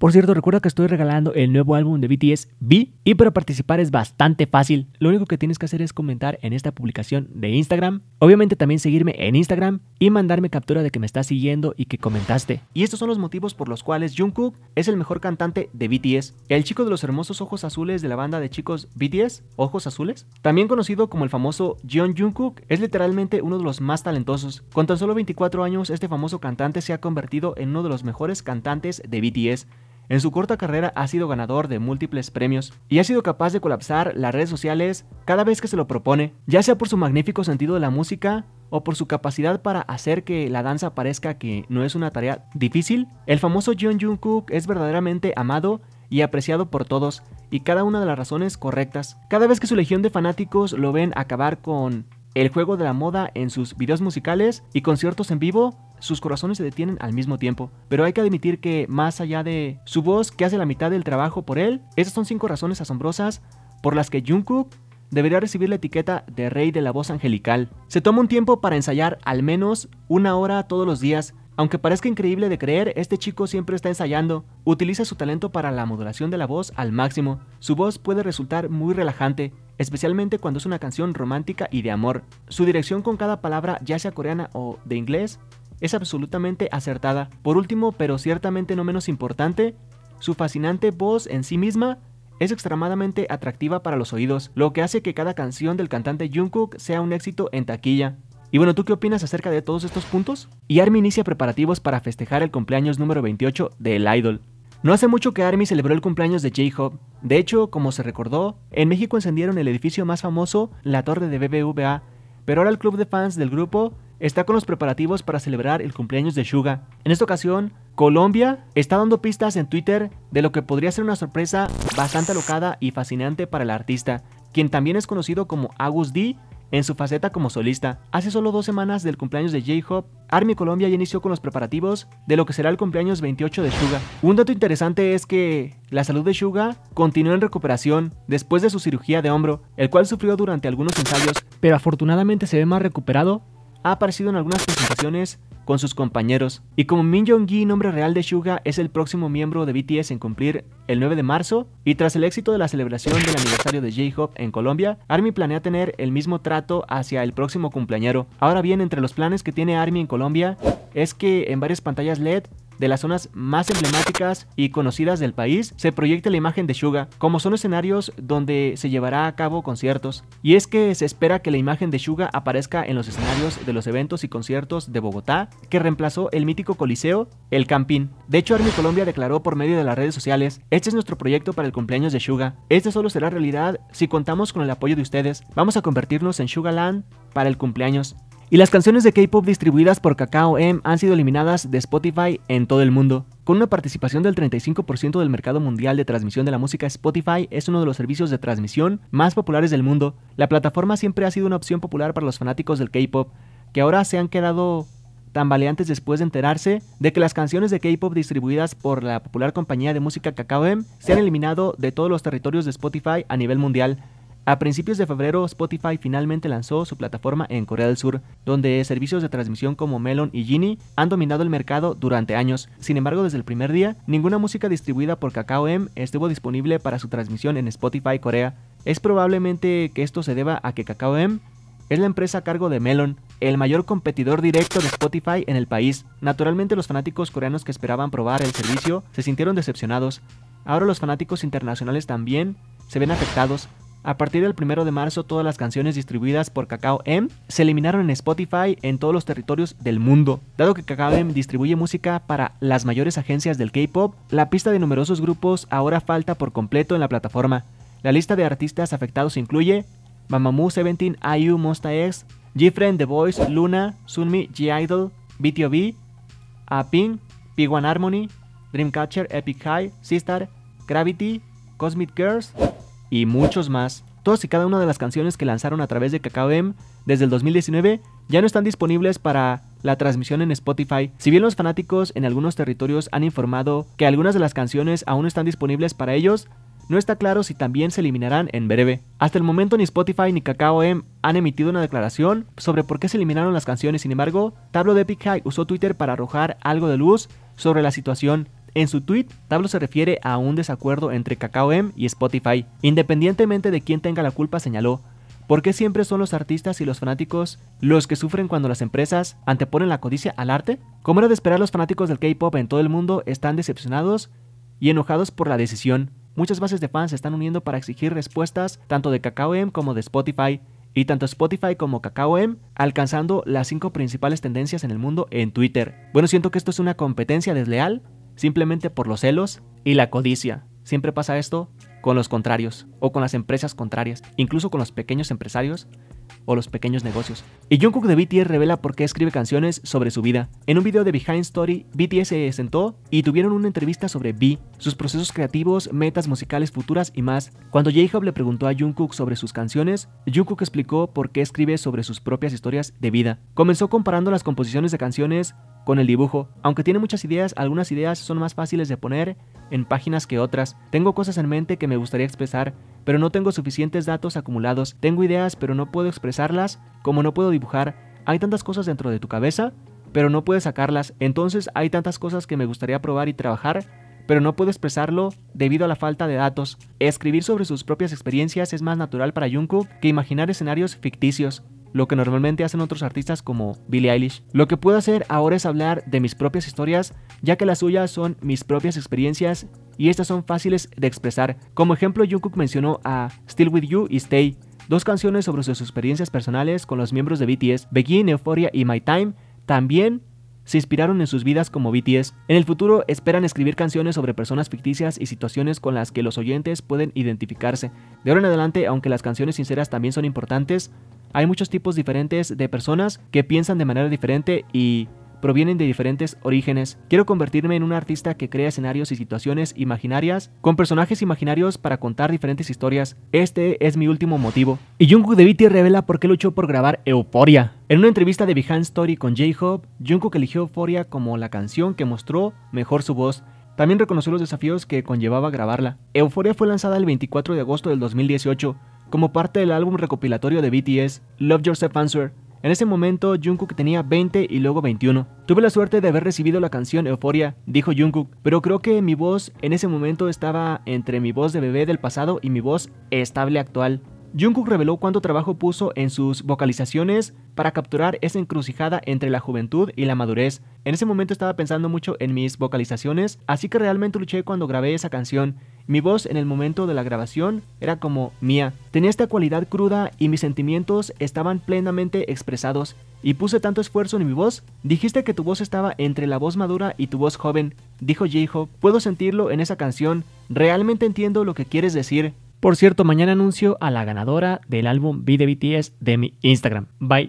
Por cierto, recuerda que estoy regalando el nuevo álbum de BTS, Vi y para participar es bastante fácil. Lo único que tienes que hacer es comentar en esta publicación de Instagram. Obviamente también seguirme en Instagram y mandarme captura de que me estás siguiendo y que comentaste. Y estos son los motivos por los cuales Jungkook es el mejor cantante de BTS. El chico de los hermosos ojos azules de la banda de chicos BTS, Ojos Azules, también conocido como el famoso John Jungkook, es literalmente uno de los más talentosos. Con tan solo 24 años, este famoso cantante se ha convertido en uno de los mejores cantantes de BTS. En su corta carrera ha sido ganador de múltiples premios y ha sido capaz de colapsar las redes sociales cada vez que se lo propone, ya sea por su magnífico sentido de la música o por su capacidad para hacer que la danza parezca que no es una tarea difícil. El famoso John Jungkook es verdaderamente amado y apreciado por todos, y cada una de las razones correctas. Cada vez que su legión de fanáticos lo ven acabar con el juego de la moda en sus videos musicales y conciertos en vivo, sus corazones se detienen al mismo tiempo. Pero hay que admitir que más allá de su voz que hace la mitad del trabajo por él, esas son cinco razones asombrosas por las que Jungkook debería recibir la etiqueta de rey de la voz angelical. Se toma un tiempo para ensayar al menos una hora todos los días. Aunque parezca increíble de creer, este chico siempre está ensayando. Utiliza su talento para la modulación de la voz al máximo. Su voz puede resultar muy relajante, especialmente cuando es una canción romántica y de amor. Su dirección con cada palabra, ya sea coreana o de inglés, es absolutamente acertada. Por último, pero ciertamente no menos importante, su fascinante voz en sí misma es extremadamente atractiva para los oídos, lo que hace que cada canción del cantante Jungkook sea un éxito en taquilla. Y bueno, ¿tú qué opinas acerca de todos estos puntos? Y Army inicia preparativos para festejar el cumpleaños número 28 del Idol. No hace mucho que ARMY celebró el cumpleaños de J-Hope. De hecho, como se recordó, en México encendieron el edificio más famoso, la torre de BBVA, pero ahora el club de fans del grupo está con los preparativos para celebrar el cumpleaños de Suga. En esta ocasión, Colombia está dando pistas en Twitter de lo que podría ser una sorpresa bastante alocada y fascinante para el artista, quien también es conocido como Agus D en su faceta como solista, hace solo dos semanas del cumpleaños de J-Hop, Army Colombia ya inició con los preparativos de lo que será el cumpleaños 28 de Suga. Un dato interesante es que la salud de Suga continuó en recuperación después de su cirugía de hombro, el cual sufrió durante algunos ensayos, pero afortunadamente se ve más recuperado ha aparecido en algunas presentaciones con sus compañeros. Y como Min Jong-gi, nombre real de Suga, es el próximo miembro de BTS en cumplir el 9 de marzo, y tras el éxito de la celebración del aniversario de J-Hope en Colombia, ARMY planea tener el mismo trato hacia el próximo cumpleañero. Ahora bien, entre los planes que tiene ARMY en Colombia, es que en varias pantallas LED de las zonas más emblemáticas y conocidas del país, se proyecta la imagen de Suga, como son escenarios donde se llevará a cabo conciertos. Y es que se espera que la imagen de Suga aparezca en los escenarios de los eventos y conciertos de Bogotá, que reemplazó el mítico Coliseo, el Campín. De hecho, Army Colombia declaró por medio de las redes sociales, este es nuestro proyecto para el cumpleaños de Suga. Este solo será realidad si contamos con el apoyo de ustedes. Vamos a convertirnos en Sugaland para el cumpleaños. Y las canciones de K-pop distribuidas por Kakao M han sido eliminadas de Spotify en todo el mundo. Con una participación del 35% del mercado mundial de transmisión de la música, Spotify es uno de los servicios de transmisión más populares del mundo. La plataforma siempre ha sido una opción popular para los fanáticos del K-pop, que ahora se han quedado tambaleantes después de enterarse de que las canciones de K-pop distribuidas por la popular compañía de música Kakao M se han eliminado de todos los territorios de Spotify a nivel mundial. A principios de febrero, Spotify finalmente lanzó su plataforma en Corea del Sur, donde servicios de transmisión como Melon y Genie han dominado el mercado durante años. Sin embargo, desde el primer día, ninguna música distribuida por Kakao M estuvo disponible para su transmisión en Spotify Corea. Es probablemente que esto se deba a que Kakao M es la empresa a cargo de Melon, el mayor competidor directo de Spotify en el país. Naturalmente los fanáticos coreanos que esperaban probar el servicio se sintieron decepcionados. Ahora los fanáticos internacionales también se ven afectados, a partir del 1 de marzo, todas las canciones distribuidas por Cacao M se eliminaron en Spotify en todos los territorios del mundo. Dado que Cacao M distribuye música para las mayores agencias del K-pop, la pista de numerosos grupos ahora falta por completo en la plataforma. La lista de artistas afectados incluye Mamamoo, Seventeen, IU, Monsta X, Gfriend, The Voice, Luna, Sunmi, G-Idol, BTOB, A-Ping, P1 Harmony, Dreamcatcher, Epic High, Sistar, Gravity, Cosmic Girls, y muchos más, Todos y cada una de las canciones que lanzaron a través de KakaoM desde el 2019 ya no están disponibles para la transmisión en Spotify. Si bien los fanáticos en algunos territorios han informado que algunas de las canciones aún están disponibles para ellos, no está claro si también se eliminarán en breve. Hasta el momento ni Spotify ni KakaoM han emitido una declaración sobre por qué se eliminaron las canciones. Sin embargo, Tablo de Epic High usó Twitter para arrojar algo de luz sobre la situación en su tweet, Tablo se refiere a un desacuerdo entre Kakao M y Spotify. Independientemente de quién tenga la culpa, señaló, ¿por qué siempre son los artistas y los fanáticos los que sufren cuando las empresas anteponen la codicia al arte? Como era de esperar, los fanáticos del K-pop en todo el mundo están decepcionados y enojados por la decisión. Muchas bases de fans se están uniendo para exigir respuestas tanto de Kakao M como de Spotify, y tanto Spotify como KakaoM M alcanzando las cinco principales tendencias en el mundo en Twitter. Bueno, siento que esto es una competencia desleal simplemente por los celos y la codicia. Siempre pasa esto con los contrarios o con las empresas contrarias, incluso con los pequeños empresarios o los pequeños negocios. Y Jungkook de BTS revela por qué escribe canciones sobre su vida. En un video de Behind Story, BTS se sentó y tuvieron una entrevista sobre B, sus procesos creativos, metas musicales futuras y más. Cuando j le preguntó a Jungkook sobre sus canciones, Jungkook explicó por qué escribe sobre sus propias historias de vida. Comenzó comparando las composiciones de canciones con el dibujo. Aunque tiene muchas ideas, algunas ideas son más fáciles de poner en páginas que otras. Tengo cosas en mente que me gustaría expresar, pero no tengo suficientes datos acumulados, tengo ideas pero no puedo expresarlas, como no puedo dibujar, hay tantas cosas dentro de tu cabeza, pero no puedes sacarlas, entonces hay tantas cosas que me gustaría probar y trabajar, pero no puedo expresarlo debido a la falta de datos. Escribir sobre sus propias experiencias es más natural para Junko que imaginar escenarios ficticios lo que normalmente hacen otros artistas como Billie Eilish. Lo que puedo hacer ahora es hablar de mis propias historias, ya que las suyas son mis propias experiencias y estas son fáciles de expresar. Como ejemplo, Jungkook mencionó a Still With You y Stay, dos canciones sobre sus experiencias personales con los miembros de BTS, Begin, Euphoria y My Time, también se inspiraron en sus vidas como BTS. En el futuro esperan escribir canciones sobre personas ficticias y situaciones con las que los oyentes pueden identificarse. De ahora en adelante, aunque las canciones sinceras también son importantes, hay muchos tipos diferentes de personas que piensan de manera diferente y provienen de diferentes orígenes. Quiero convertirme en un artista que crea escenarios y situaciones imaginarias con personajes imaginarios para contar diferentes historias. Este es mi último motivo. Y Jungkook de BT revela por qué luchó por grabar Euphoria. En una entrevista de Behind Story con J-Hope, Jungkook eligió Euphoria como la canción que mostró mejor su voz. También reconoció los desafíos que conllevaba grabarla. Euphoria fue lanzada el 24 de agosto del 2018 como parte del álbum recopilatorio de BTS, Love Yourself Answer, en ese momento, Jungkook tenía 20 y luego 21. Tuve la suerte de haber recibido la canción Euforia, dijo Jungkook, pero creo que mi voz en ese momento estaba entre mi voz de bebé del pasado y mi voz estable actual. Jungkook reveló cuánto trabajo puso en sus vocalizaciones para capturar esa encrucijada entre la juventud y la madurez. En ese momento estaba pensando mucho en mis vocalizaciones, así que realmente luché cuando grabé esa canción. Mi voz en el momento de la grabación era como mía. Tenía esta cualidad cruda y mis sentimientos estaban plenamente expresados. Y puse tanto esfuerzo en mi voz. Dijiste que tu voz estaba entre la voz madura y tu voz joven, dijo j Puedo sentirlo en esa canción. Realmente entiendo lo que quieres decir. Por cierto, mañana anuncio a la ganadora del álbum B de BTS de mi Instagram. Bye.